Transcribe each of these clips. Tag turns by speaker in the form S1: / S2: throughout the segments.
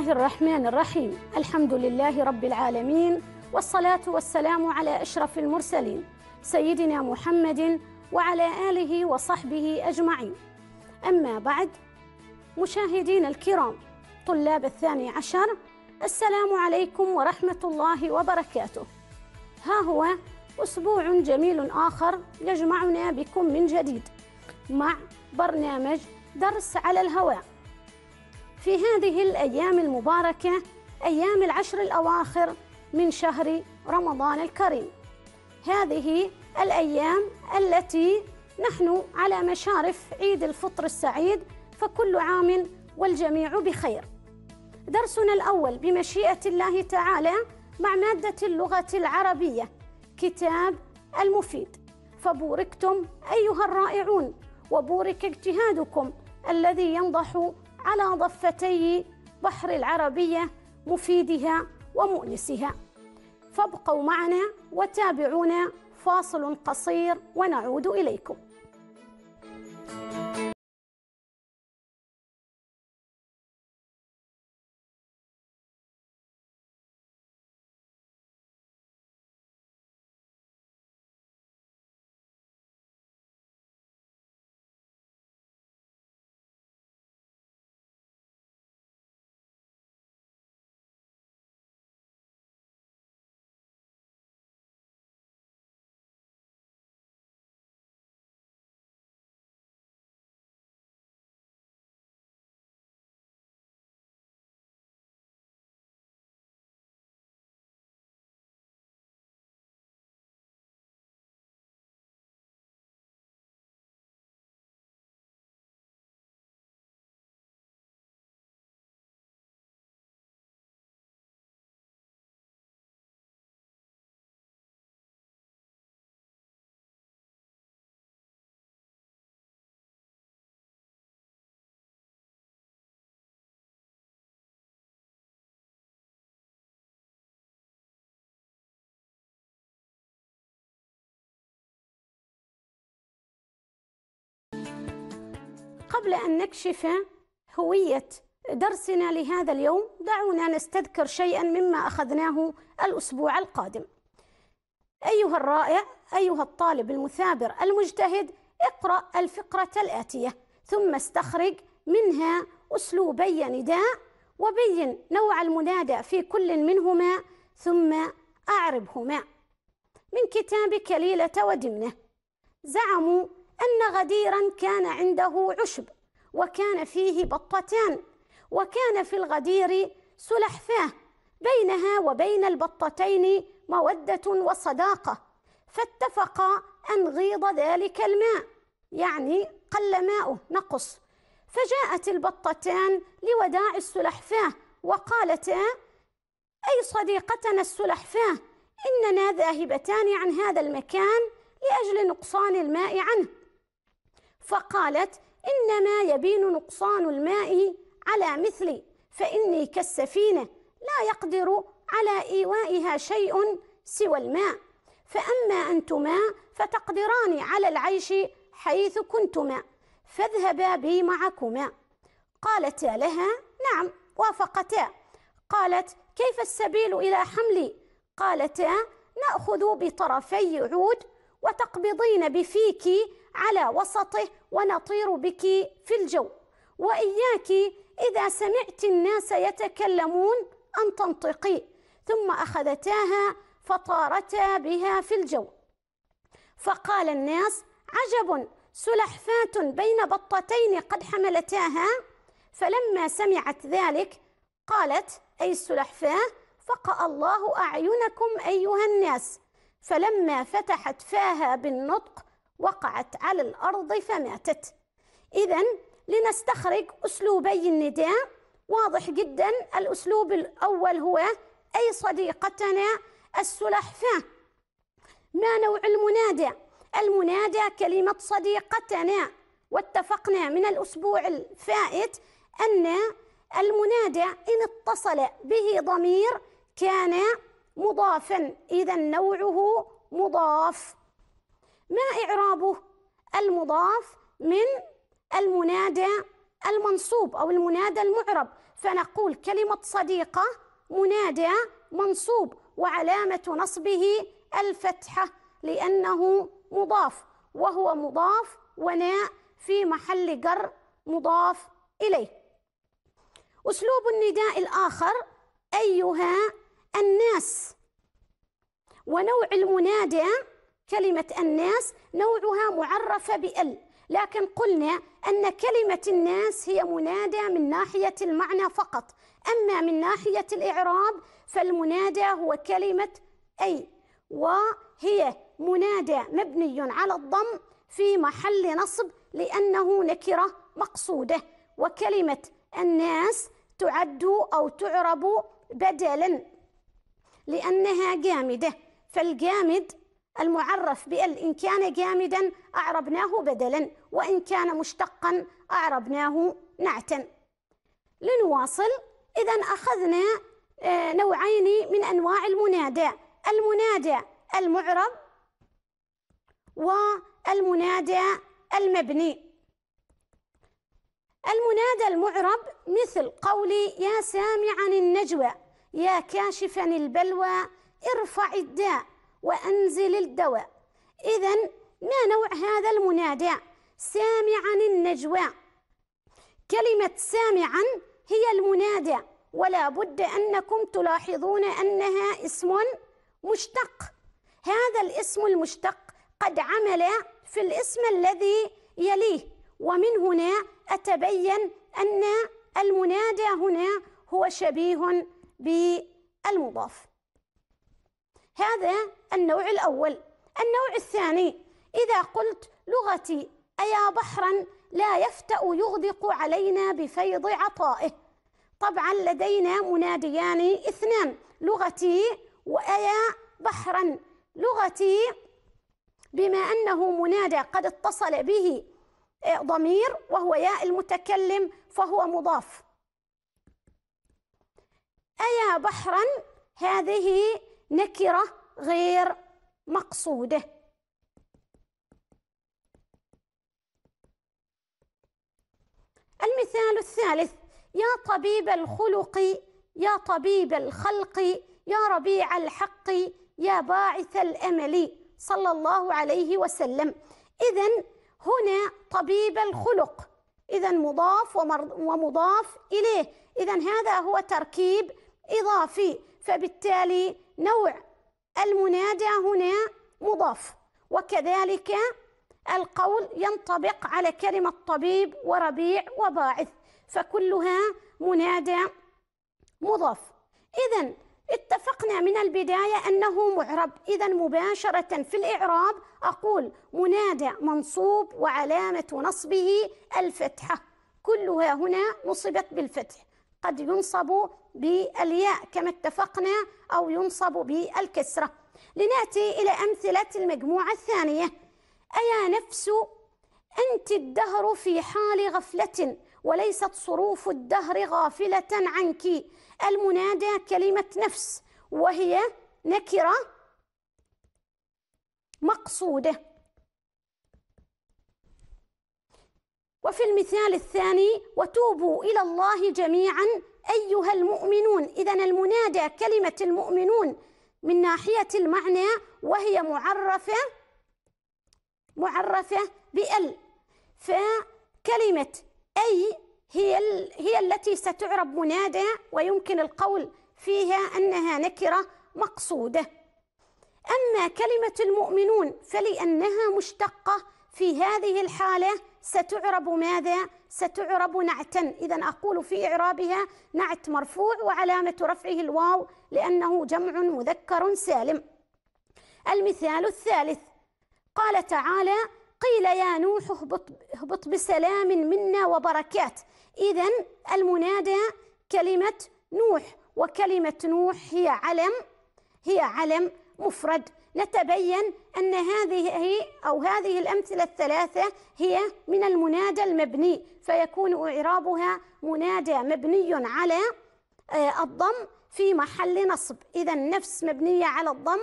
S1: الله الرحمن الرحيم الحمد لله رب العالمين والصلاة والسلام على أشرف المرسلين سيدنا محمد وعلى آله وصحبه أجمعين أما بعد مشاهدين الكرام طلاب الثاني عشر السلام عليكم ورحمة الله وبركاته ها هو أسبوع جميل آخر يجمعنا بكم من جديد مع برنامج درس على الهواء في هذه الأيام المباركة أيام العشر الأواخر من شهر رمضان الكريم هذه الأيام التي نحن على مشارف عيد الفطر السعيد فكل عام والجميع بخير درسنا الأول بمشيئة الله تعالى مع مادة اللغة العربية كتاب المفيد فبوركتم أيها الرائعون وبورك اجتهادكم الذي ينضح على ضفتي بحر العربية مفيدها ومؤنسها فابقوا معنا وتابعونا فاصل قصير ونعود إليكم قبل أن نكشف هوية درسنا لهذا اليوم دعونا نستذكر شيئا مما أخذناه الأسبوع القادم أيها الرائع أيها الطالب المثابر المجتهد اقرأ الفقرة الآتية ثم استخرج منها أسلوبي نداء وبين نوع المنادى في كل منهما ثم أعربهما من كتاب كليلة ودمنة زعموا أن غديرا كان عنده عشب وكان فيه بطتان وكان في الغدير سلحفاه بينها وبين البطتين مودة وصداقة فاتفقا أن غيض ذلك الماء يعني قل ماؤه نقص فجاءت البطتان لوداع السلحفاه وقالتا أي صديقتنا السلحفاه إننا ذاهبتان عن هذا المكان لأجل نقصان الماء عنه فقالت إنما يبين نقصان الماء على مثلي فإني كالسفينة لا يقدر على إيوائها شيء سوى الماء فأما أنتما فتقدران على العيش حيث كنتما فاذهبا بي معكما قالتا لها نعم وافقتا قالت كيف السبيل إلى حملي قالتا نأخذ بطرفي عود وتقبضين بفيك على وسطه ونطير بك في الجو واياك اذا سمعت الناس يتكلمون ان تنطقي ثم اخذتاها فطارتا بها في الجو فقال الناس عجب سلحفاه بين بطتين قد حملتاها فلما سمعت ذلك قالت اي السلحفاه فقا الله اعينكم ايها الناس فلما فتحت فاها بالنطق وقعت على الأرض فماتت إذا لنستخرج أسلوبي النداء واضح جدا الأسلوب الأول هو أي صديقتنا السلحفاة ما نوع المنادى المنادى كلمة صديقتنا واتفقنا من الأسبوع الفائت أن المنادى إن اتصل به ضمير كان مضافا إذا نوعه مضاف ما إعرابه المضاف من المنادى المنصوب أو المنادى المعرب فنقول كلمة صديقة منادى منصوب وعلامة نصبه الفتحة لأنه مضاف وهو مضاف وناء في محل جر مضاف إليه أسلوب النداء الآخر أيها الناس ونوع المنادى كلمة الناس نوعها معرفة بال لكن قلنا أن كلمة الناس هي منادى من ناحية المعنى فقط أما من ناحية الإعراب فالمنادى هو كلمة أي وهي منادى مبني على الضم في محل نصب لأنه نكرة مقصودة وكلمة الناس تعد أو تعرب بدلا لأنها جامدة فالجامد المعرف بال إن كان جامدا أعربناه بدلا وإن كان مشتقا أعربناه نعتا لنواصل إذا أخذنا آه، نوعين من أنواع المنادى المنادى المعرب والمنادى المبني المنادى المعرب مثل قولي يا سامعا النجوى يا كاشفا البلوى ارفع الداء وأنزل الدواء إذا ما نوع هذا المنادى سامعا النجوى كلمة سامعا هي المنادى ولا بد أنكم تلاحظون أنها اسم مشتق هذا الاسم المشتق قد عمل في الاسم الذي يليه ومن هنا أتبين أن المنادى هنا هو شبيه بالمضاف هذا النوع الأول النوع الثاني إذا قلت لغتي أيا بحرا لا يفتأ يغدق علينا بفيض عطائه طبعا لدينا مناديان اثنان لغتي وأيا بحرا لغتي بما أنه منادى قد اتصل به آه، ضمير وهو ياء المتكلم فهو مضاف أيا بحرا هذه نكرة غير مقصودة المثال الثالث يا طبيب الخلق يا طبيب الخلق يا ربيع الحق يا باعث الأمل صلى الله عليه وسلم إذا هنا طبيب الخلق إذا مضاف ومضاف إليه إذا هذا هو تركيب إضافي فبالتالي نوع المنادى هنا مضاف وكذلك القول ينطبق على كلمة طبيب وربيع وباعث فكلها منادى مضاف إذا اتفقنا من البداية أنه معرب إذا مباشرة في الإعراب أقول منادى منصوب وعلامة نصبه الفتحة كلها هنا نصبت بالفتح قد ينصب بالياء كما اتفقنا أو ينصب بالكسرة لنأتي إلى أمثلة المجموعة الثانية أيا نفس أنت الدهر في حال غفلة وليست صروف الدهر غافلة عنك المنادى كلمة نفس وهي نكرة مقصودة وفي المثال الثاني وتوبوا الى الله جميعا ايها المؤمنون اذا المنادى كلمه المؤمنون من ناحيه المعنى وهي معرفه معرفه بال فكلمه اي هي هي التي ستعرب منادى ويمكن القول فيها انها نكره مقصوده اما كلمه المؤمنون فلانها مشتقه في هذه الحاله ستعرب ماذا؟ ستعرب نعتا إذا أقول في إعرابها نعت مرفوع وعلامة رفعه الواو لأنه جمع مذكر سالم المثال الثالث قال تعالى قيل يا نوح اهبط, اهبط بسلام منا وبركات إذا المنادى كلمة نوح وكلمة نوح هي علم هي علم مفرد نتبين أن هذه هي أو هذه الأمثلة الثلاثة هي من المنادى المبني فيكون إعرابها منادى مبني على آه، الضم في محل نصب إذا نفس مبنية على الضم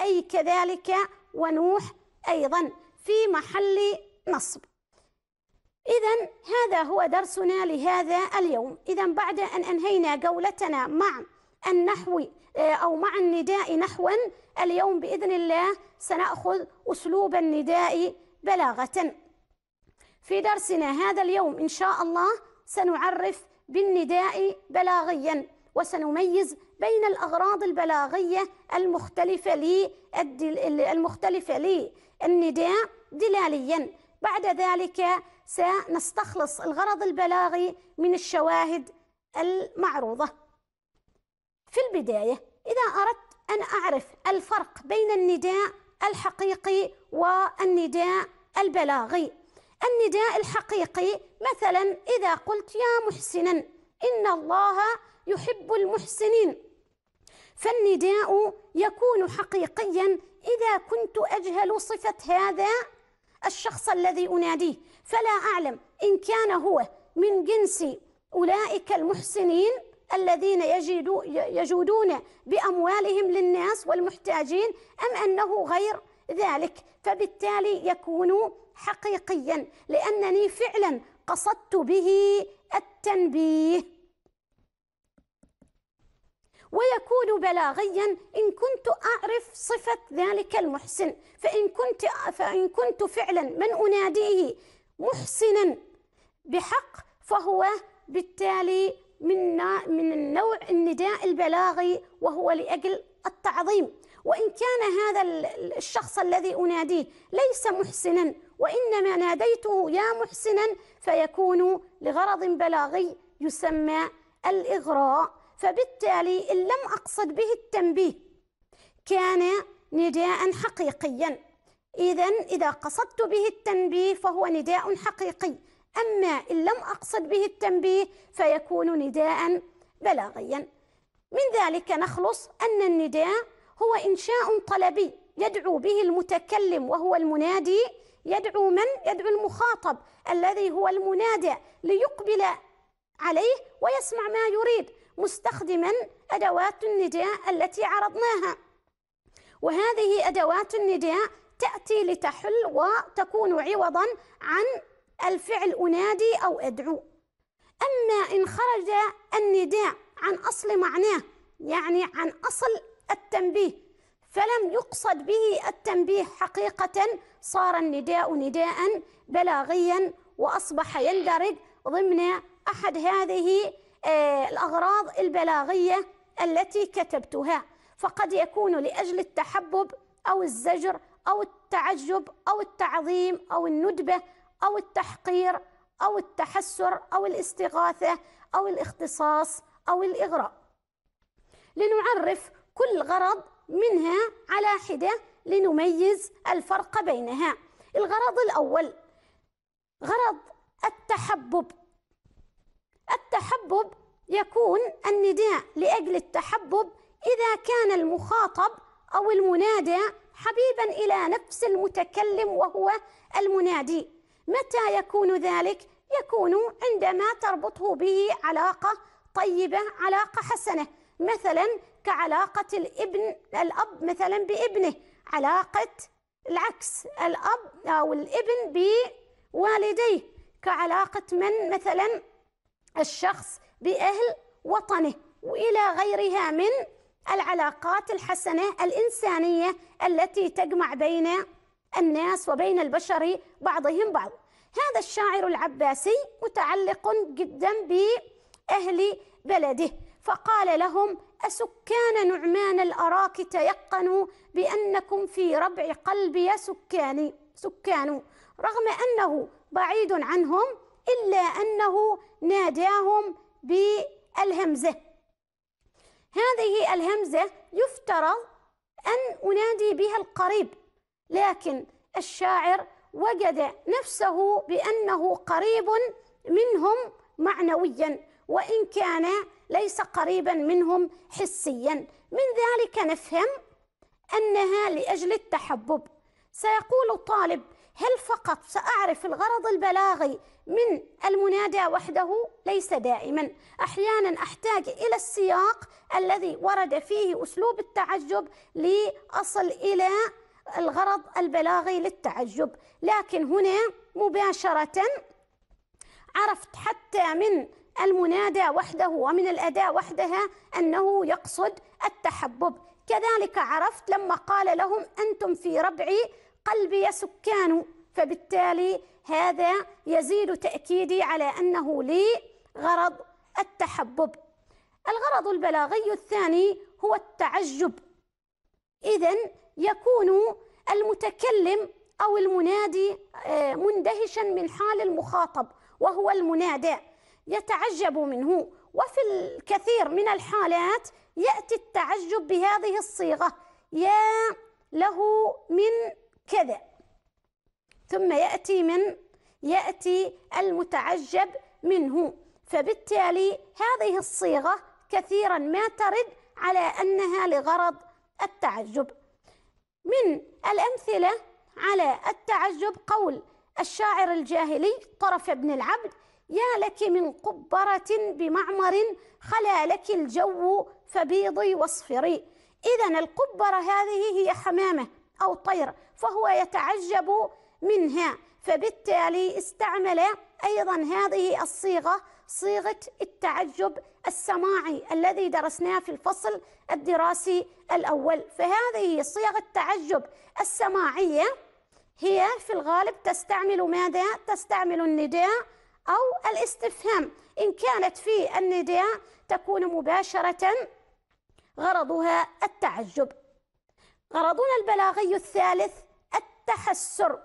S1: أي كذلك ونوح أيضا في محل نصب إذا هذا هو درسنا لهذا اليوم إذا بعد أن أنهينا جولتنا مع النحو آه، أو مع النداء نحوا اليوم بإذن الله سنأخذ أسلوب النداء بلاغة في درسنا هذا اليوم إن شاء الله سنعرف بالنداء بلاغيا وسنميز بين الأغراض البلاغية المختلفة لي المختلفة لي النداء دلاليا بعد ذلك سنستخلص الغرض البلاغي من الشواهد المعروضه في البداية إذا أردت أن أعرف الفرق بين النداء الحقيقي والنداء البلاغي النداء الحقيقي مثلا إذا قلت يا محسنا إن الله يحب المحسنين فالنداء يكون حقيقيا إذا كنت أجهل صفة هذا الشخص الذي أناديه فلا أعلم إن كان هو من جنس أولئك المحسنين الذين يجدوا يجودون بأموالهم للناس والمحتاجين أم أنه غير ذلك فبالتالي يكون حقيقيا لأنني فعلا قصدت به التنبيه ويكون بلاغيا إن كنت أعرف صفة ذلك المحسن فإن كنت, فإن كنت فعلا من أناديه محسنا بحق فهو بالتالي من من النوع النداء البلاغي وهو لاجل التعظيم وان كان هذا الشخص الذي اناديه ليس محسنا وانما ناديته يا محسنا فيكون لغرض بلاغي يسمى الاغراء فبالتالي ان لم اقصد به التنبيه كان نداء حقيقيا اذا اذا قصدت به التنبيه فهو نداء حقيقي أما إن لم أقصد به التنبيه فيكون نداء بلاغيا من ذلك نخلص أن النداء هو إنشاء طلبي يدعو به المتكلم وهو المنادي يدعو من؟ يدعو المخاطب الذي هو المنادى ليقبل عليه ويسمع ما يريد مستخدما أدوات النداء التي عرضناها وهذه أدوات النداء تأتي لتحل وتكون عوضا عن الفعل أنادي أو أدعو أما إن خرج النداء عن أصل معناه يعني عن أصل التنبيه فلم يقصد به التنبيه حقيقة صار النداء نداء بلاغيا وأصبح يندرج ضمن أحد هذه آه، الأغراض البلاغية التي كتبتها فقد يكون لأجل التحبب أو الزجر أو التعجب أو التعظيم أو الندبة او التحقير او التحسر او الاستغاثه او الاختصاص او الاغراء. لنعرف كل غرض منها على حده لنميز الفرق بينها. الغرض الاول غرض التحبب. التحبب يكون النداء لاجل التحبب اذا كان المخاطب او المنادى حبيبا الى نفس المتكلم وهو المنادي متى يكون ذلك؟ يكون عندما تربطه به علاقة طيبة علاقة حسنة مثلا كعلاقة الابن الأب مثلا بابنه علاقة العكس الأب أو الابن بوالديه كعلاقة من مثلا الشخص بأهل وطنه وإلى غيرها من العلاقات الحسنة الإنسانية التي تجمع بين الناس وبين البشر بعضهم بعض هذا الشاعر العباسي متعلق جدا بأهل بلده فقال لهم أسكان نعمان الأراك تيقنوا بأنكم في ربع قلبي سكاني سكان رغم أنه بعيد عنهم إلا أنه ناداهم بالهمزة هذه الهمزة يفترض أن أنادي بها القريب لكن الشاعر وجد نفسه بأنه قريب منهم معنويا وإن كان ليس قريبا منهم حسيا من ذلك نفهم أنها لأجل التحبب سيقول طالب هل فقط سأعرف الغرض البلاغي من المنادى وحده ليس دائما أحيانا أحتاج إلى السياق الذي ورد فيه أسلوب التعجب لأصل إلى الغرض البلاغي للتعجب لكن هنا مباشرة عرفت حتى من المنادى وحده ومن الأداة وحدها أنه يقصد التحبب كذلك عرفت لما قال لهم أنتم في ربعي قلبي سكان فبالتالي هذا يزيد تأكيدي على أنه لي غرض التحبب الغرض البلاغي الثاني هو التعجب إذا يكون المتكلم أو المنادي آه، مندهشا من حال المخاطب وهو المنادى يتعجب منه وفي الكثير من الحالات يأتي التعجب بهذه الصيغة يا له من كذا ثم يأتي من يأتي المتعجب منه فبالتالي هذه الصيغة كثيرا ما ترد على أنها لغرض التعجب من الأمثلة على التعجب قول الشاعر الجاهلي طرف ابن العبد يا لك من قبرة بمعمر خلا لك الجو فبيضي واصفري إذا القبرة هذه هي حمامة أو طير فهو يتعجب منها فبالتالي استعمل أيضا هذه الصيغة صيغة التعجب السماعي الذي درسناه في الفصل الدراسي الأول فهذه صيغ التعجب السماعية هي في الغالب تستعمل ماذا؟ تستعمل النداء أو الاستفهام إن كانت في النداء تكون مباشرة غرضها التعجب غرضنا البلاغي الثالث التحسر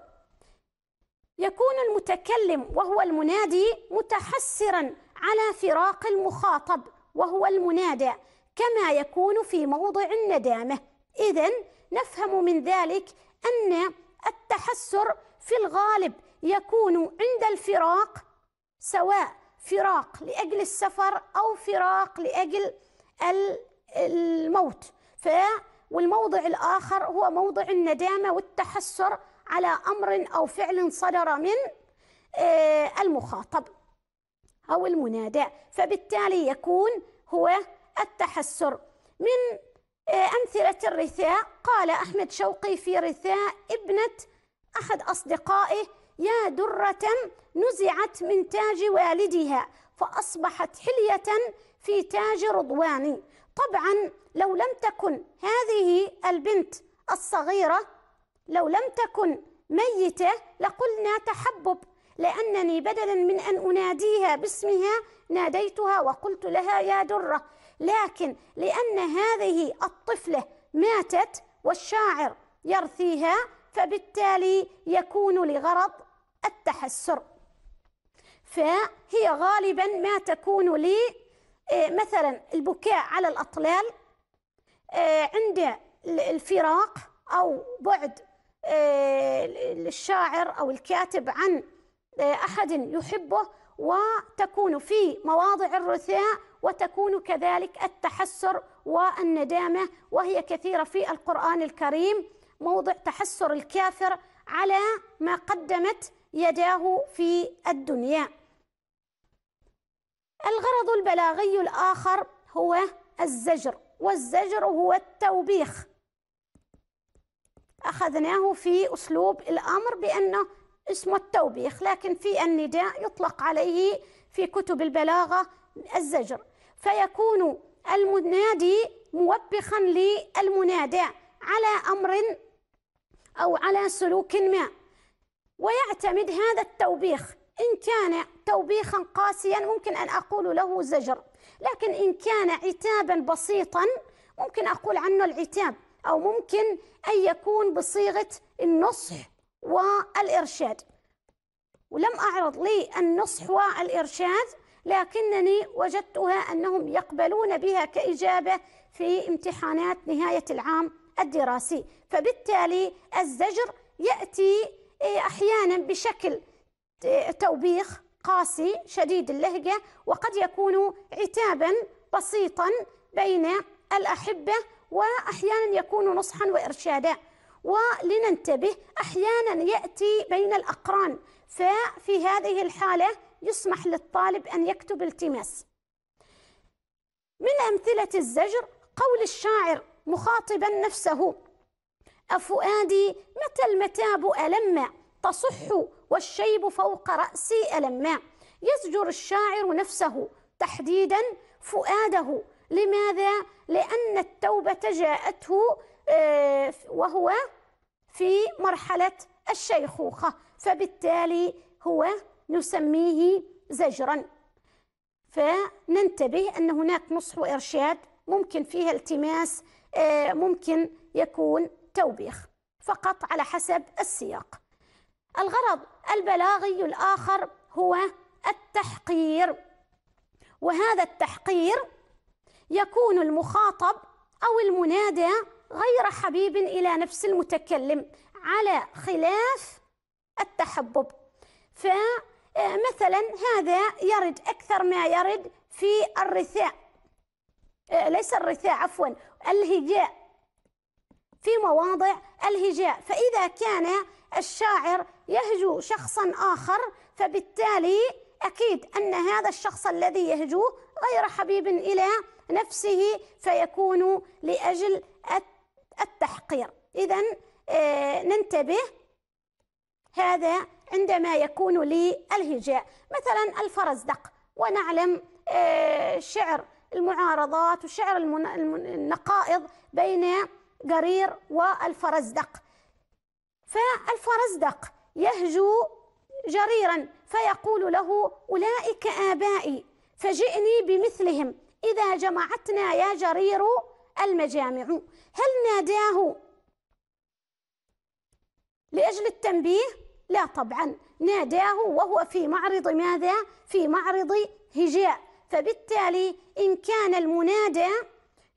S1: يكون المتكلم وهو المنادي متحسرا على فراق المخاطب وهو المنادى كما يكون في موضع الندامه اذا نفهم من ذلك ان التحسر في الغالب يكون عند الفراق سواء فراق لاجل السفر او فراق لاجل الموت ف والموضع الاخر هو موضع الندامه والتحسر على امر او فعل صدر من آه، المخاطب أو المنادى فبالتالي يكون هو التحسر من آه، أمثلة الرثاء قال أحمد شوقي في رثاء ابنة أحد أصدقائه يا درة نزعت من تاج والدها فأصبحت حلية في تاج رضوان طبعا لو لم تكن هذه البنت الصغيرة لو لم تكن ميتة لقلنا تحبب لأنني بدلا من أن أناديها باسمها ناديتها وقلت لها يا درة لكن لأن هذه الطفلة ماتت والشاعر يرثيها فبالتالي يكون لغرض التحسر فهي غالبا ما تكون لي آه، مثلا البكاء على الأطلال آه، عند الفراق أو بعد الشاعر آه، أو الكاتب عن أحد يحبه وتكون في مواضع الرثاء وتكون كذلك التحسر والندامة وهي كثيرة في القرآن الكريم موضع تحسر الكافر على ما قدمت يداه في الدنيا الغرض البلاغي الآخر هو الزجر والزجر هو التوبيخ أخذناه في أسلوب الأمر بأنه اسمه التوبيخ لكن في النداء يطلق عليه في كتب البلاغة الزجر فيكون المنادي موبخا للمنادى على أمر أو على سلوك ما ويعتمد هذا التوبيخ إن كان توبيخا قاسيا ممكن أن أقول له زجر لكن إن كان عتابا بسيطا ممكن أقول عنه العتاب أو ممكن أن يكون بصيغة النصح والإرشاد ولم أعرض للنصح والإرشاد لكنني وجدتها أنهم يقبلون بها كإجابة في امتحانات نهاية العام الدراسي فبالتالي الزجر يأتي إيه، أحيانا بشكل إيه، توبيخ قاسي شديد اللهجة وقد يكون عتابا بسيطا بين الأحبة وأحيانا يكون نصحا وإرشادا ولننتبه أحيانا يأتي بين الأقران ففي هذه الحالة يسمح للطالب أن يكتب التماس من أمثلة الزجر قول الشاعر مخاطبا نفسه أفؤادي متى المتاب الم تصح والشيب فوق رأسي الم يزجر الشاعر نفسه تحديدا فؤاده لماذا؟ لأن التوبة جاءته آه، وهو في مرحلة الشيخوخة فبالتالي هو نسميه زجرا فننتبه أن هناك نصح وإرشاد ممكن فيها التماس آه، ممكن يكون توبيخ فقط على حسب السياق الغرض البلاغي الآخر هو التحقير وهذا التحقير يكون المخاطب أو المنادى غير حبيب إلى نفس المتكلم على خلاف التحبب فمثلا آه، هذا يرد أكثر ما يرد في الرثاء آه، ليس الرثاء عفوا الهجاء في مواضع الهجاء فإذا كان الشاعر يهجو شخصا آخر فبالتالي أكيد أن هذا الشخص الذي يهجوه غير حبيب إلى نفسه فيكون لأجل الت التحقير إذا آه، ننتبه هذا عندما يكون للهجاء مثلا الفرزدق ونعلم آه، شعر المعارضات وشعر النقائض بين قرير والفرزدق فالفرزدق يهجو جريرا فيقول له أولئك آبائي فجئني بمثلهم إذا جمعتنا يا جرير المجامع هل ناداه لأجل التنبيه لا طبعا ناداه وهو في معرض ماذا في معرض هجاء فبالتالي إن كان المنادى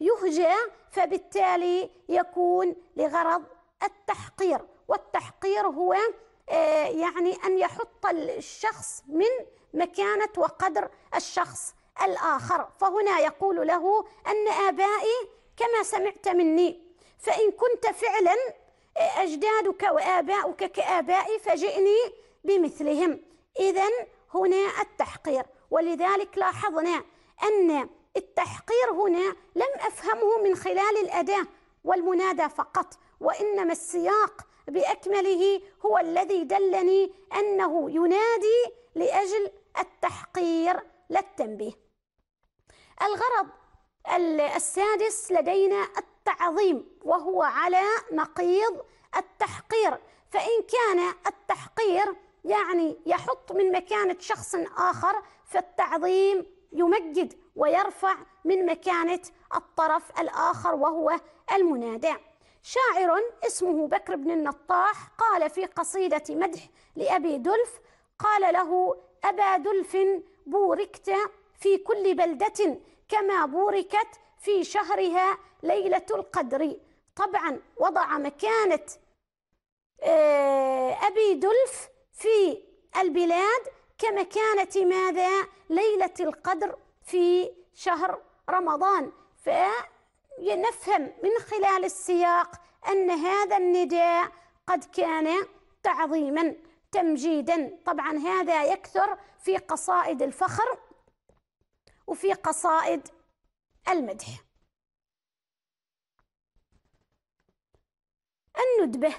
S1: يهجى فبالتالي يكون لغرض التحقير والتحقير هو آه، يعني أن يحط الشخص من مكانة وقدر الشخص الآخر فهنا يقول له أن آبائي كما سمعت مني فإن كنت فعلا إيه، أجدادك وآباؤك كآبائي فجئني بمثلهم إذا هنا التحقير ولذلك لاحظنا أن التحقير هنا لم أفهمه من خلال الأداة والمنادى فقط وإنما السياق بأكمله هو الذي دلني أنه ينادي لأجل التحقير لا التنبيه الغرض السادس لدينا التعظيم وهو على نقيض التحقير فإن كان التحقير يعني يحط من مكانة شخص آخر فالتعظيم يمجد ويرفع من مكانة الطرف الآخر وهو المنادى شاعر اسمه بكر بن النطاح قال في قصيدة مدح لأبي دلف قال له أبا دلف بوركت في كل بلدة كما بوركت في شهرها ليلة القدر طبعا وضع مكانة آه، أبي دلف في البلاد كمكانة ماذا ليلة القدر في شهر رمضان فنفهم من خلال السياق أن هذا النداء قد كان تعظيما تمجيدا طبعا هذا يكثر في قصائد الفخر وفي قصائد المدح الندبة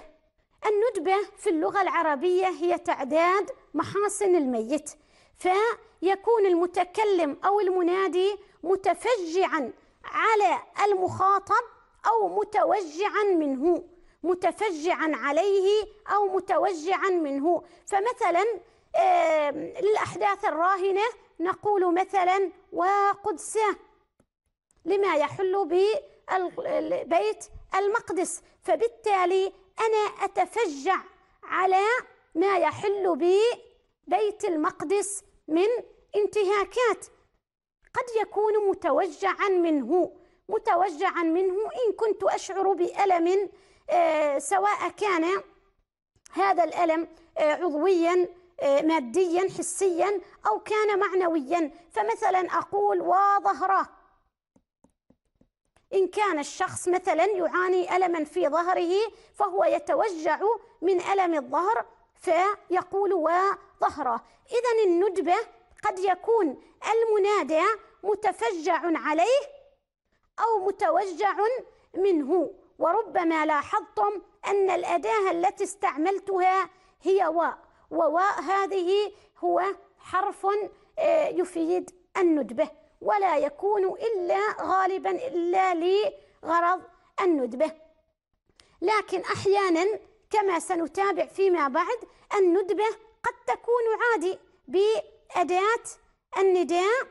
S1: الندبة في اللغة العربية هي تعداد محاسن الميت فيكون المتكلم أو المنادي متفجعا على المخاطب أو متوجعا منه متفجعا عليه أو متوجعا منه فمثلا للأحداث الراهنة نقول مثلا وقدس لما يحل ببيت المقدس فبالتالي أنا أتفجع على ما يحل ببيت المقدس من انتهاكات قد يكون متوجعا منه متوجعا منه إن كنت أشعر بألم آه، سواء كان هذا الألم آه، عضويا آه، ماديا حسيا او كان معنويا فمثلا اقول وظهره ان كان الشخص مثلا يعاني الما في ظهره فهو يتوجع من الم الظهر فيقول وظهره اذا الندبه قد يكون المنادى متفجع عليه او متوجع منه وربما لاحظتم ان الاداه التي استعملتها هي واء وواء هذه هو حرف آه، يفيد الندبة ولا يكون إلا غالبا إلا لغرض الندبة لكن أحيانا كما سنتابع فيما بعد الندبة قد تكون عادي بأداة النداء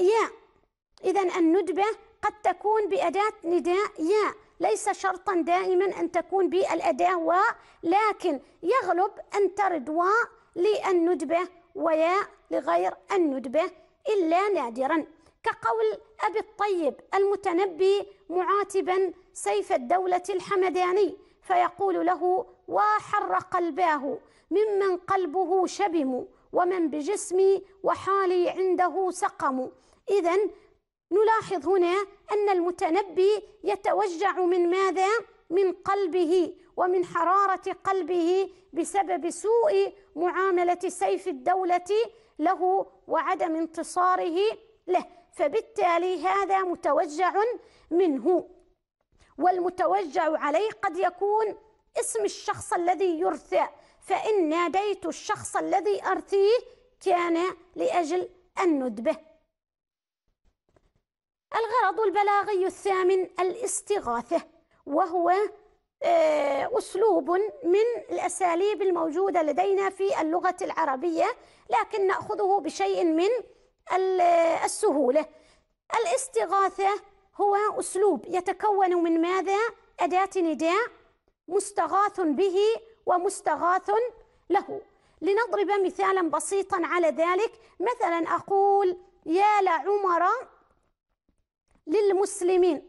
S1: ياء إذا الندبة قد تكون بأداة نداء ياء ليس شرطا دائما أن تكون بالأداة و لكن يغلب أن ترد و للندبة ويا لغير الندبة إلا نادرا كقول أبي الطيب المتنبي معاتبا سيف الدولة الحمداني فيقول له وحر قلباه ممن قلبه شبم ومن بجسمي وحالي عنده سقم إذا نلاحظ هنا أن المتنبي يتوجع من ماذا؟ من قلبه ومن حرارة قلبه بسبب سوء معاملة سيف الدولة له وعدم انتصاره له فبالتالي هذا متوجع منه والمتوجع عليه قد يكون اسم الشخص الذي يرثى فإن ناديت الشخص الذي أرثيه كان لأجل الندبة الغرض البلاغي الثامن الاستغاثة وهو آه، أسلوب من الأساليب الموجودة لدينا في اللغة العربية لكن نأخذه بشيء من آه، السهولة الاستغاثة هو أسلوب يتكون من ماذا؟ أداة نداء مستغاث به ومستغاث له لنضرب مثالا بسيطا على ذلك مثلا أقول يا لعمر للمسلمين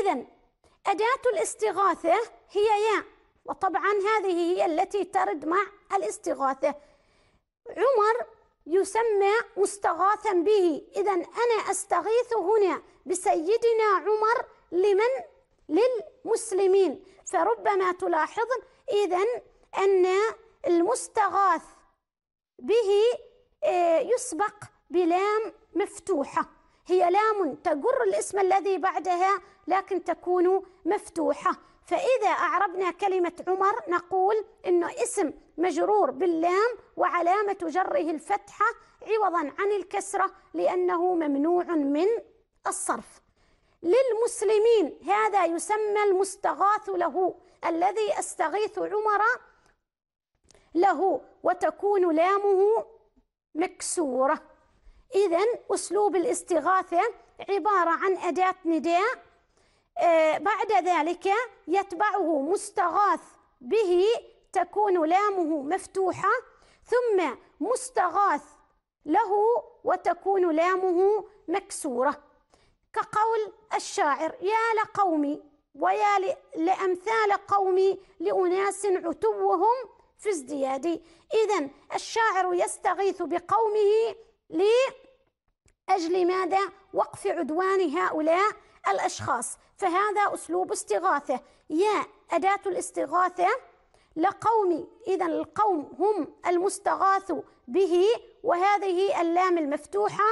S1: إذا أداة الاستغاثة هي ياء وطبعا هذه هي التي ترد مع الاستغاثة عمر يسمى مستغاثا به إذا أنا أستغيث هنا بسيدنا عمر لمن؟ للمسلمين فربما تلاحظ إذا أن المستغاث به آه، يسبق بلام مفتوحة هي لام تجر الاسم الذي بعدها لكن تكون مفتوحة فإذا أعربنا كلمة عمر نقول إنه اسم مجرور باللام وعلامة جره الفتحة عوضا عن الكسرة لأنه ممنوع من الصرف للمسلمين هذا يسمى المستغاث له الذي استغيث عمر له وتكون لامه مكسوره إذا أسلوب الاستغاثة عبارة عن أداة نداء آه، بعد ذلك يتبعه مستغاث به تكون لامه مفتوحة ثم مستغاث له وتكون لامه مكسورة كقول الشاعر يا لقومي ويا لأمثال قومي لأناس عتوهم في ازديادي إذا الشاعر يستغيث بقومه لي أجل ماذا؟ وقف عدوان هؤلاء الأشخاص فهذا أسلوب استغاثة يا أداة الاستغاثة لقوم إذا القوم هم المستغاث به وهذه اللام المفتوحة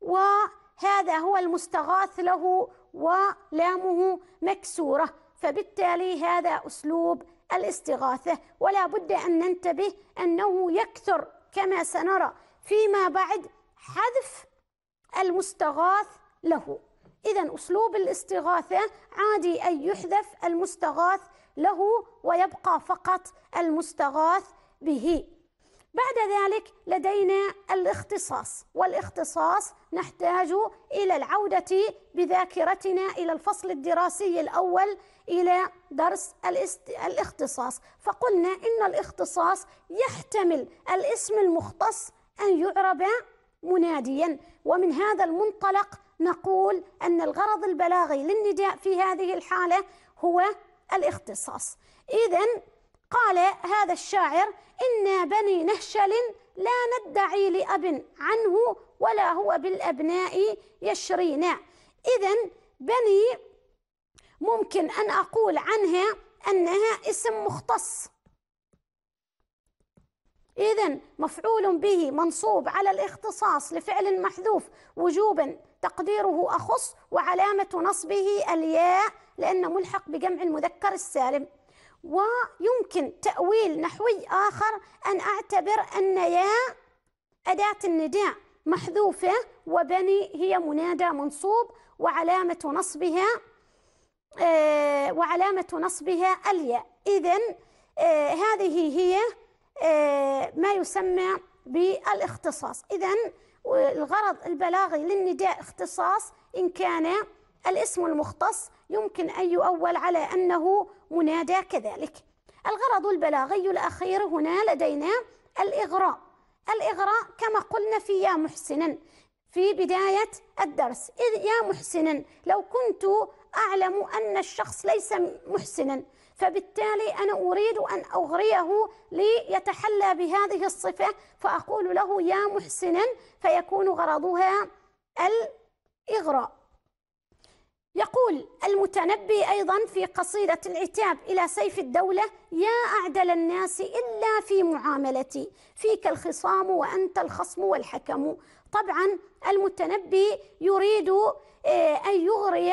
S1: وهذا هو المستغاث له ولامه مكسورة فبالتالي هذا أسلوب الاستغاثة ولا بد أن ننتبه أنه يكثر كما سنرى فيما بعد حذف المستغاث له إذا أسلوب الاستغاثة عادي أن يحذف المستغاث له ويبقى فقط المستغاث به بعد ذلك لدينا الاختصاص والاختصاص نحتاج إلى العودة بذاكرتنا إلى الفصل الدراسي الأول إلى درس الاست... الاختصاص فقلنا إن الاختصاص يحتمل الاسم المختص أن يعرب مناديا ومن هذا المنطلق نقول أن الغرض البلاغي للنداء في هذه الحالة هو الاختصاص إذا قال هذا الشاعر إنا بني نهشل لا ندعي لأب عنه ولا هو بالأبناء يشرينا إذا بني ممكن أن أقول عنها أنها اسم مختص إذا مفعول به منصوب على الاختصاص لفعل محذوف وجوبا تقديره أخص وعلامة نصبه الياء لأنه ملحق بجمع المذكر السالم ويمكن تأويل نحوي آخر أن أعتبر أن ياء أداة النداء محذوفة وبني هي منادى منصوب وعلامة نصبها آه وعلامة نصبها الياء إذا آه هذه هي آه، ما يسمى بالاختصاص إذا الغرض البلاغي للنداء اختصاص إن كان الاسم المختص يمكن أن يؤول على أنه منادى كذلك الغرض البلاغي الأخير هنا لدينا الإغراء الإغراء كما قلنا في يا محسنا في بداية الدرس إذ يا محسنا لو كنت أعلم أن الشخص ليس محسنا فبالتالي أنا أريد أن أغريه ليتحلى بهذه الصفة فأقول له يا محسنا فيكون غرضها الإغراء يقول المتنبي أيضا في قصيدة العتاب إلى سيف الدولة يا أعدل الناس إلا في معاملتي فيك الخصام وأنت الخصم والحكم طبعا المتنبي يريد آه، أن يغري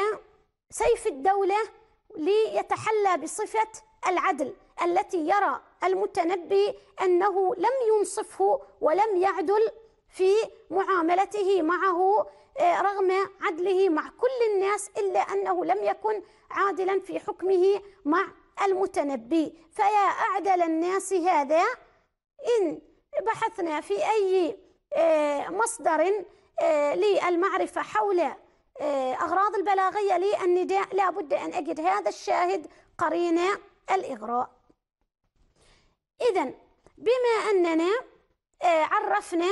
S1: سيف الدولة ليتحلى بصفة العدل التي يرى المتنبي أنه لم ينصفه ولم يعدل في معاملته معه آه، رغم عدله مع كل الناس إلا أنه لم يكن عادلا في حكمه مع المتنبي فيا أعدل الناس هذا إن بحثنا في أي آه، مصدر آه، للمعرفة حول آه، أغراض البلاغية للنداء لا بد أن أجد هذا الشاهد قرين الإغراء إذا بما أننا آه، عرفنا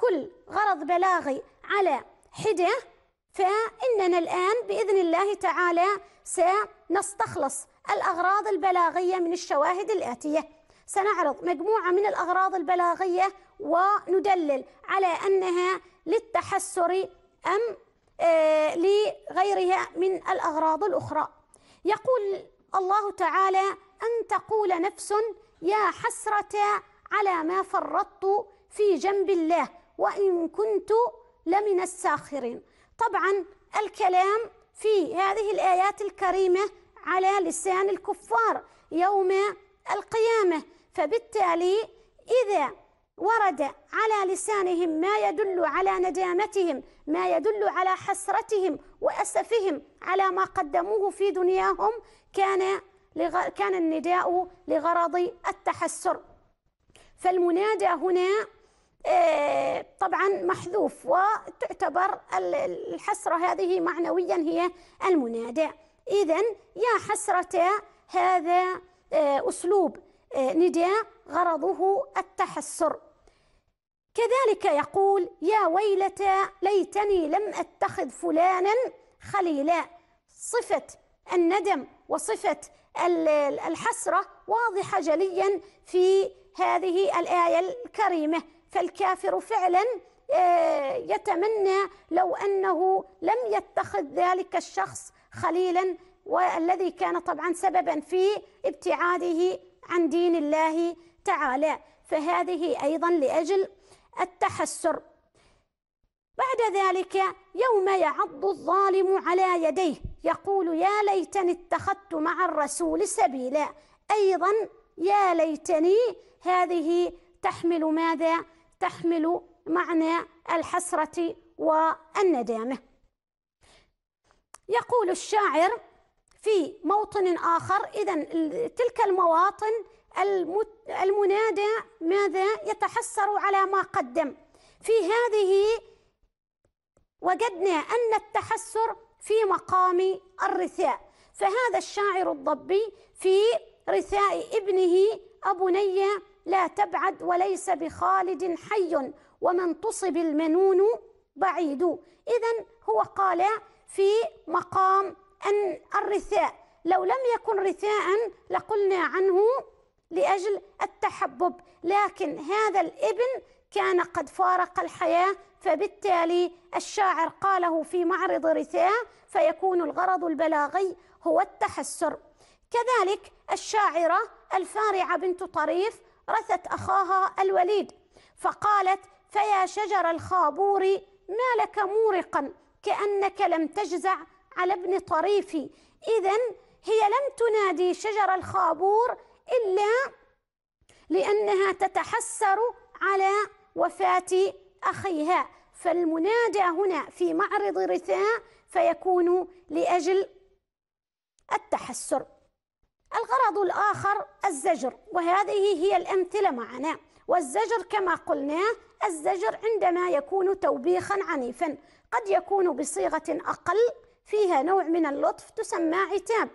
S1: كل غرض بلاغي على حدة فإننا الآن بإذن الله تعالى سنستخلص الأغراض البلاغية من الشواهد الآتية سنعرض مجموعة من الأغراض البلاغية وندلل على أنها للتحسر أم آه، لغيرها من الأغراض الأخرى يقول الله تعالى أن تقول نفس يا حسرة على ما فرطت في جنب الله وإن كنت لمن الساخرين طبعا الكلام في هذه الآيات الكريمة على لسان الكفار يوم القيامة فبالتالي إذا ورد على لسانهم ما يدل على ندامتهم ما يدل على حسرتهم وأسفهم على ما قدموه في دنياهم كان لغ... كان النداء لغرض التحسر فالمنادى هنا آه، طبعا محذوف وتعتبر الحسرة هذه معنويا هي المنادى إذا يا حسرة هذا آه، أسلوب آه، نداء غرضه التحسر كذلك يقول يا ويلتى ليتني لم أتخذ فلانا خليلا صفة الندم وصفة الحسرة واضحة جليا في هذه الآية الكريمة فالكافر فعلا آه، يتمنى لو أنه لم يتخذ ذلك الشخص خليلا والذي كان طبعا سببا في ابتعاده عن دين الله تعالى فهذه أيضا لأجل التحسر بعد ذلك يوم يعض الظالم على يديه يقول يا ليتني اتخذت مع الرسول سبيلا ايضا يا ليتني هذه تحمل ماذا تحمل معنى الحسره والندامه يقول الشاعر في موطن اخر اذا تلك المواطن المنادى ماذا يتحسر على ما قدم في هذه وجدنا أن التحسر في مقام الرثاء فهذا الشاعر الضبي في رثاء ابنه أبني لا تبعد وليس بخالد حي ومن تصب المنون بعيد إذا هو قال في مقام الرثاء لو لم يكن رثاء لقلنا عنه لاجل التحبب لكن هذا الابن كان قد فارق الحياه فبالتالي الشاعر قاله في معرض رثاه فيكون الغرض البلاغي هو التحسر كذلك الشاعره الفارعه بنت طريف رثت اخاها الوليد فقالت فيا شجر الخابور ما لك مورقا كانك لم تجزع على ابن طريفي اذا هي لم تنادي شجر الخابور إلا لأنها تتحسر على وفاة أخيها فالمنادى هنا في معرض رثاء فيكون لأجل التحسر الغرض الآخر الزجر وهذه هي الأمثلة معنا والزجر كما قلنا الزجر عندما يكون توبيخا عنيفا قد يكون بصيغة أقل فيها نوع من اللطف تسمى عتاب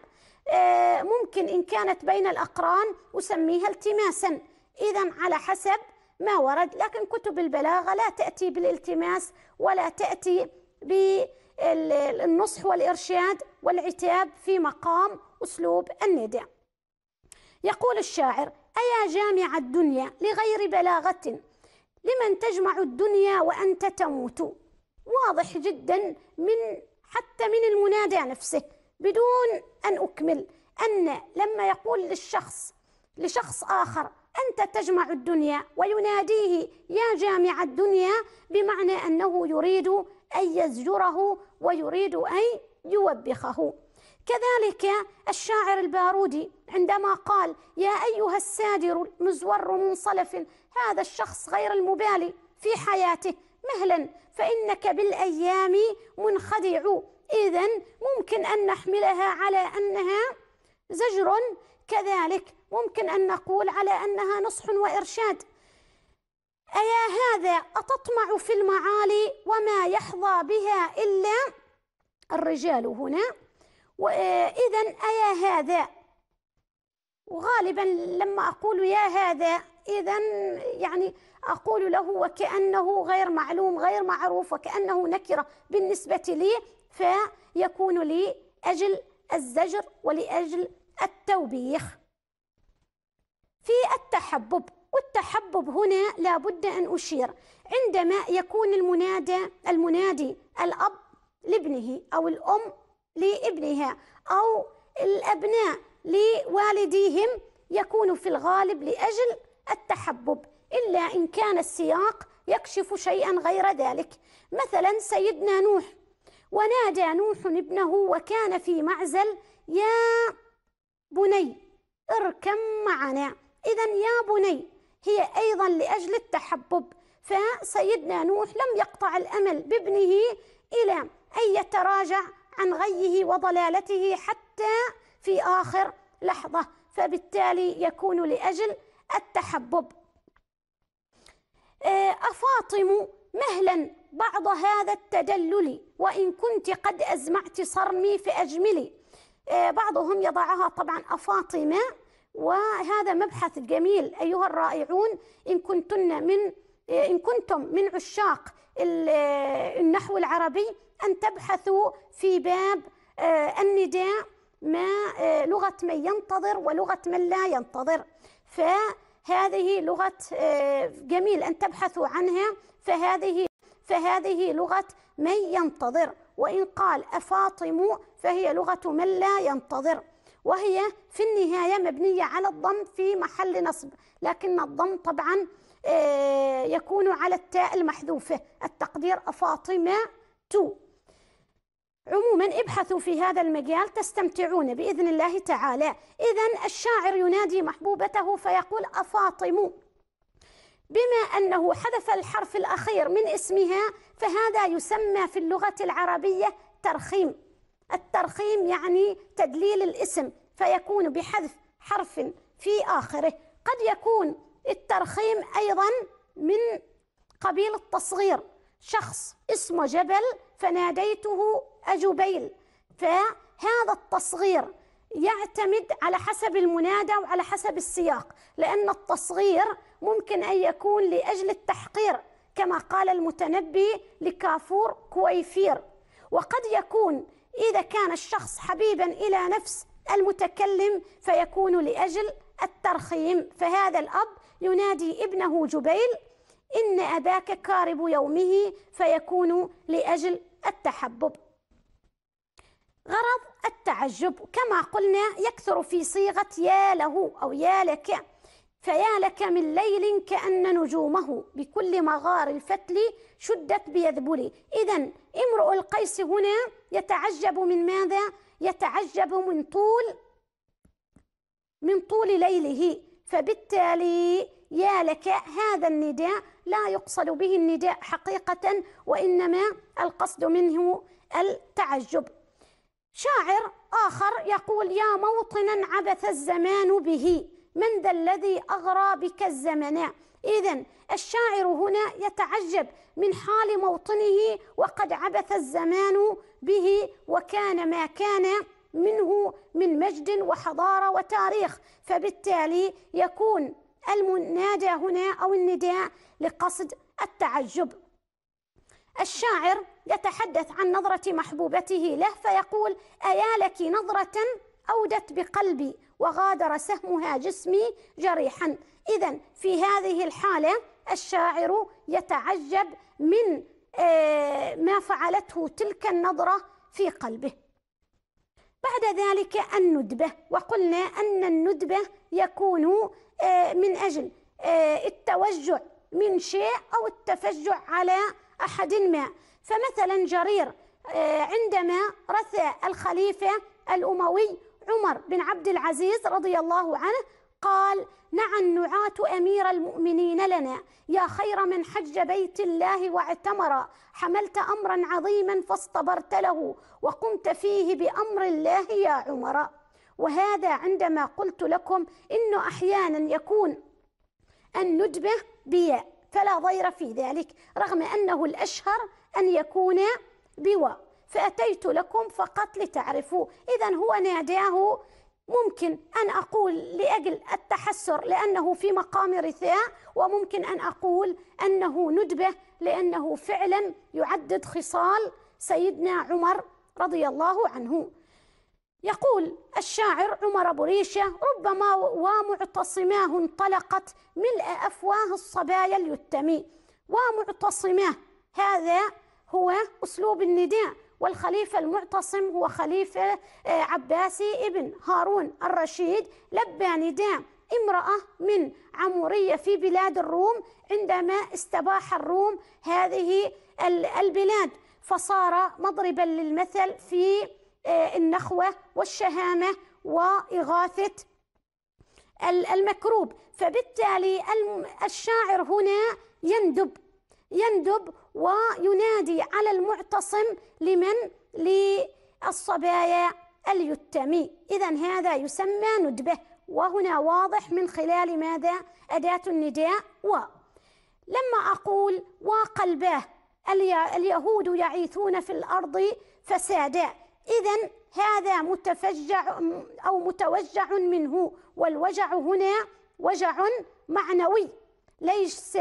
S1: آه، ممكن إن كانت بين الأقران أسميها التماسا إذا على حسب ما ورد لكن كتب البلاغة لا تأتي بالالتماس ولا تأتي بالنصح والإرشاد والعتاب في مقام أسلوب النداء يقول الشاعر أيا جامع الدنيا لغير بلاغة لمن تجمع الدنيا وأنت تموت واضح جدا من حتى من المنادى نفسه بدون أن أكمل أن لما يقول للشخص لشخص آخر أنت تجمع الدنيا ويناديه يا جامع الدنيا بمعنى أنه يريد أن يزجره ويريد أن يوبخه كذلك الشاعر البارودي عندما قال يا أيها السادر المزور من صلف هذا الشخص غير المبالي في حياته مهلا فإنك بالأيام منخدع إذا ممكن أن نحملها على أنها زجر كذلك ممكن أن نقول على أنها نصح وإرشاد أيا هذا أتطمع في المعالي وما يحظى بها إلا الرجال هنا وإذا أيا هذا وغالبا لما أقول يا هذا إذا يعني أقول له وكأنه غير معلوم غير معروف وكأنه نكرة بالنسبة لي فيكون لي أجل الزجر ولأجل التوبيخ في التحبب والتحبب هنا لابد أن أشير عندما يكون المنادى المنادي الأب لابنه أو الأم لابنها أو الأبناء لوالديهم يكون في الغالب لأجل التحبب إلا إن كان السياق يكشف شيئا غير ذلك مثلا سيدنا نوح ونادى نوح ابنه وكان في معزل يا بني اركم معنا إذا يا بني هي أيضا لأجل التحبب فسيدنا نوح لم يقطع الأمل بابنه إلى أن يتراجع عن غيه وضلالته حتى في آخر لحظة فبالتالي يكون لأجل التحبب آه، أفاطم مهلا بعض هذا التدلل وإن كنت قد أزمعت صرمي فأجملي آه، بعضهم يضعها طبعا أفاطمة وهذا مبحث جميل أيها الرائعون إن كنتن من آه، إن كنتم من عشاق النحو العربي أن تبحثوا في باب النداء ما لغة من ينتظر ولغة من لا ينتظر فهذه لغة آه، جميل أن تبحثوا عنها فهذه فهذه لغة من ينتظر وإن قال أفاطم فهي لغة من لا ينتظر وهي في النهاية مبنية على الضم في محل نصب لكن الضم طبعا آه، يكون على التاء المحذوفة التقدير أفاطمة تو عموما ابحثوا في هذا المجال تستمتعون باذن الله تعالى اذا الشاعر ينادي محبوبته فيقول افاطم بما انه حذف الحرف الاخير من اسمها فهذا يسمى في اللغه العربيه ترخيم الترخيم يعني تدليل الاسم فيكون بحذف حرف في اخره قد يكون الترخيم ايضا من قبيل التصغير شخص اسمه جبل فناديته أجوبيل فهذا التصغير يعتمد على حسب المنادى وعلى حسب السياق لأن التصغير ممكن أن يكون لأجل التحقير كما قال المتنبي لكافور كويفير وقد يكون إذا كان الشخص حبيبا إلى نفس المتكلم فيكون لأجل الترخيم فهذا الأب ينادي ابنه جبيل إن أباك كارب يومه فيكون لأجل التحبب غرض التعجب كما قلنا يكثر في صيغة يا له أو يا لك فيا لك من ليل كأن نجومه بكل مغار الفتل شدت بيذبل إذا امرؤ القيس هنا يتعجب من ماذا؟ يتعجب من طول من طول ليله فبالتالي يا لك هذا النداء لا يقصد به النداء حقيقة وإنما القصد منه التعجب شاعر آخر يقول يا موطنا عبث الزمان به من ذا الذي أغرى بك الزمن إذا الشاعر هنا يتعجب من حال موطنه وقد عبث الزمان به وكان ما كان منه من مجد وحضارة وتاريخ فبالتالي يكون المنادى هنا أو النداء لقصد التعجب الشاعر يتحدث عن نظرة محبوبته له فيقول أيا لك نظرة أودت بقلبي وغادر سهمها جسمي جريحا إذا في هذه الحالة الشاعر يتعجب من آه، ما فعلته تلك النظرة في قلبه بعد ذلك الندبة وقلنا أن الندبة يكون آه، من أجل آه، التوجع من شيء أو التفجع على أحد ما فمثلا جرير آه، عندما رثى الخليفة الأموي عمر بن عبد العزيز رضي الله عنه قال نعى النعاة أمير المؤمنين لنا يا خير من حج بيت الله واعتمر حملت أمرا عظيما فاصطبرت له وقمت فيه بأمر الله يا عمر وهذا عندما قلت لكم إنه أحيانا يكون الندبة بياء فلا ضير في ذلك رغم أنه الأشهر أن يكون بوا فأتيت لكم فقط لتعرفوا إذا هو ناداه ممكن أن أقول لأجل التحسر لأنه في مقام رثاء وممكن أن أقول أنه ندبة لأنه فعلا يعدد خصال سيدنا عمر رضي الله عنه يقول الشاعر عمر أبو ريشة ربما ومعتصماه انطلقت ملء أفواه الصبايا اليتمي ومعتصماه هذا هو أسلوب النداء والخليفة المعتصم هو خليفة آه، عباسي ابن هارون الرشيد لبى نداء امرأة من عمورية في بلاد الروم عندما استباح الروم هذه البلاد فصار مضربا للمثل في آه، النخوة والشهامة وإغاثة المكروب فبالتالي الشاعر هنا يندب يندب وينادي على المعتصم لمن للصبايا اليتمي إذا هذا يسمى ندبة وهنا واضح من خلال ماذا أداة النداء و لما أقول وقلباه اليهود يعيثون في الأرض فسادا إذا هذا متفجع أو متوجع منه والوجع هنا وجع معنوي ليس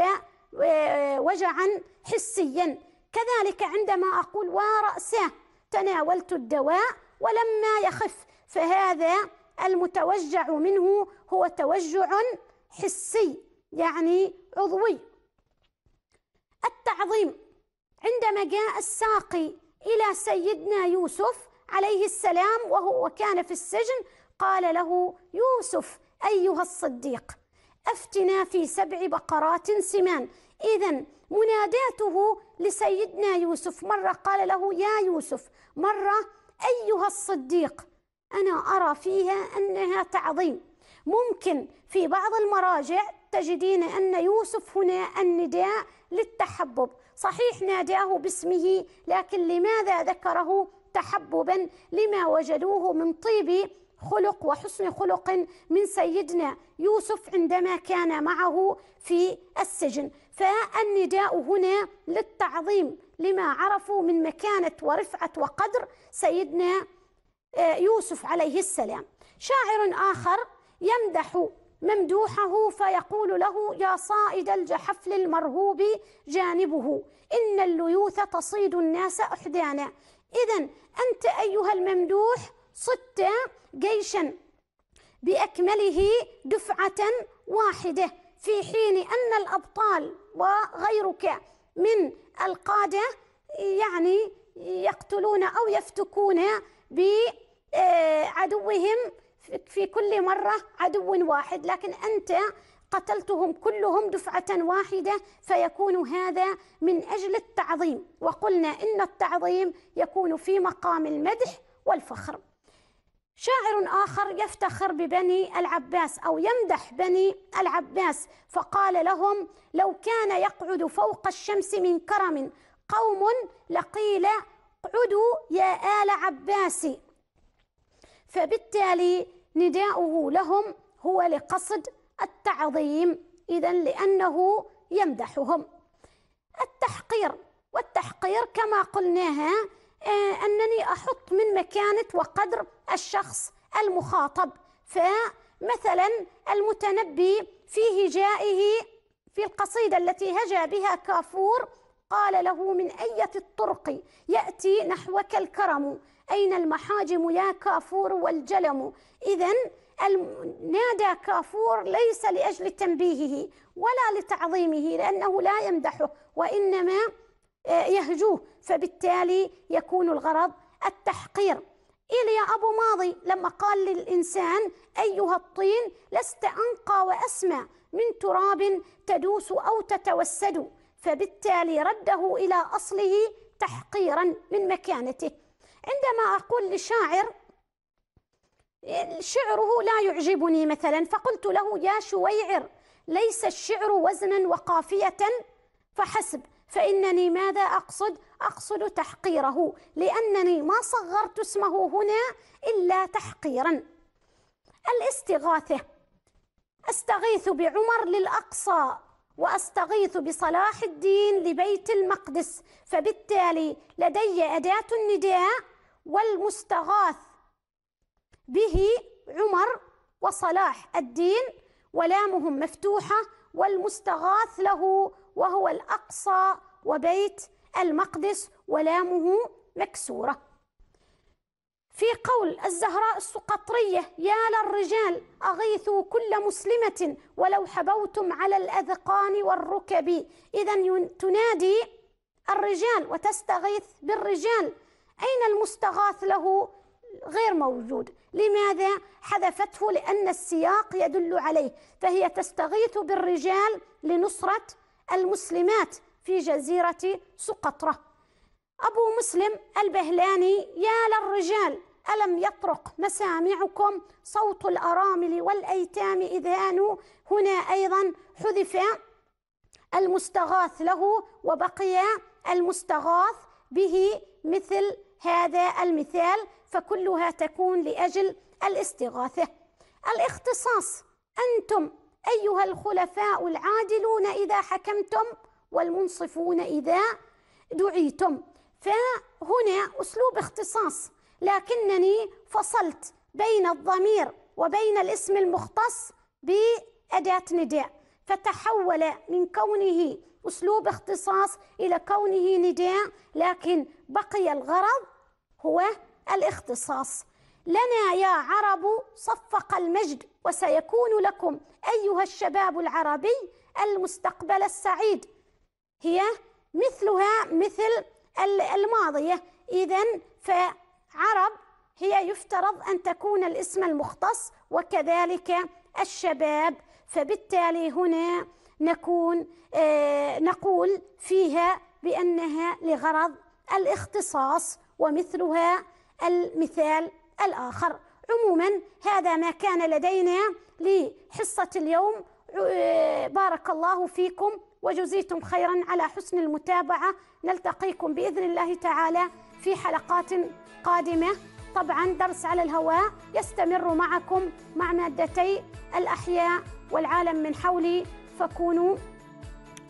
S1: آه، وجعا حسيا كذلك عندما أقول ورأسه تناولت الدواء ولما يخف فهذا المتوجع منه هو توجع حسي يعني عضوي التعظيم عندما جاء الساقي إلى سيدنا يوسف عليه السلام وهو وكان في السجن قال له يوسف أيها الصديق أفتنا في سبع بقرات سمان إذا مناداته لسيدنا يوسف مرة قال له يا يوسف مرة أيها الصديق أنا أرى فيها أنها تعظيم ممكن في بعض المراجع تجدين أن يوسف هنا النداء للتحبب صحيح ناداه باسمه لكن لماذا ذكره تحببا لما وجدوه من طيب خلق وحسن خلق من سيدنا يوسف عندما كان معه في السجن فالنداء هنا للتعظيم لما عرفوا من مكانة ورفعة وقدر سيدنا آه، يوسف عليه السلام شاعر آخر يمدح ممدوحه فيقول له يا صائد الجحفل المرهوب جانبه إن الليوث تصيد الناس أحدانا إذا أنت أيها الممدوح صدت جيشا بأكمله دفعة واحدة في حين أن الأبطال وغيرك من القادة يعني يقتلون أو يفتكون بعدوهم في كل مرة عدو واحد لكن أنت قتلتهم كلهم دفعة واحدة فيكون هذا من أجل التعظيم وقلنا إن التعظيم يكون في مقام المدح والفخر شاعر آخر يفتخر ببني العباس أو يمدح بني العباس فقال لهم لو كان يقعد فوق الشمس من كرم قوم لقيل اقعدوا يا آل عباس فبالتالي نداؤه لهم هو لقصد التعظيم إذا لأنه يمدحهم التحقير والتحقير كما قلناها آه، أنني أحط من مكانة وقدر الشخص المخاطب فمثلا المتنبي في هجائه في القصيدة التي هجا بها كافور قال له من أية الطرق يأتي نحوك الكرم أين المحاجم يا كافور والجلم إذا نادى كافور ليس لأجل تنبيهه ولا لتعظيمه لأنه لا يمدحه وإنما آه، يهجوه فبالتالي يكون الغرض التحقير ايليا أبو ماضي لما قال للإنسان أيها الطين لست أنقى وأسمى من تراب تدوس أو تتوسد فبالتالي رده إلى أصله تحقيرا من مكانته عندما أقول لشاعر شعره لا يعجبني مثلا فقلت له يا شويعر ليس الشعر وزنا وقافية فحسب فإنني ماذا أقصد؟ أقصد تحقيره لأنني ما صغرت اسمه هنا إلا تحقيرا الاستغاثة أستغيث بعمر للأقصى واستغيث بصلاح الدين لبيت المقدس فبالتالي لدي اداه النداء والمستغاث به عمر وصلاح الدين ولامهم مفتوحة والمستغاث له وهو الأقصى وبيت المقدس ولامه مكسورة في قول الزهراء السقطرية يا للرجال أغيثوا كل مسلمة ولو حبوتم على الأذقان والركب إذا تنادي الرجال وتستغيث بالرجال أين المستغاث له غير موجود لماذا حذفته لأن السياق يدل عليه فهي تستغيث بالرجال لنصرة المسلمات في جزيرة سقطرة أبو مسلم البهلاني يا للرجال ألم يطرق مسامعكم صوت الأرامل والأيتام إذ هانوا هنا أيضا حذف المستغاث له وبقي المستغاث به مثل هذا المثال فكلها تكون لاجل الاستغاثه الاختصاص انتم ايها الخلفاء العادلون اذا حكمتم والمنصفون اذا دعيتم فهنا اسلوب اختصاص لكنني فصلت بين الضمير وبين الاسم المختص باداه نداء فتحول من كونه اسلوب اختصاص الى كونه نداء لكن بقي الغرض هو الاختصاص لنا يا عرب صفق المجد وسيكون لكم أيها الشباب العربي المستقبل السعيد هي مثلها مثل الماضية إذا فعرب هي يفترض أن تكون الاسم المختص وكذلك الشباب فبالتالي هنا نكون آه نقول فيها بأنها لغرض الاختصاص ومثلها المثال الآخر عموما هذا ما كان لدينا لحصة اليوم آه، بارك الله فيكم وجزيتم خيرا على حسن المتابعة نلتقيكم بإذن الله تعالى في حلقات قادمة طبعا درس على الهواء يستمر معكم مع مادتي الأحياء والعالم من حولي فكونوا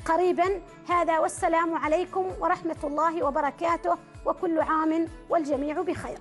S1: قريبا هذا والسلام عليكم ورحمة الله وبركاته وكل عام والجميع بخير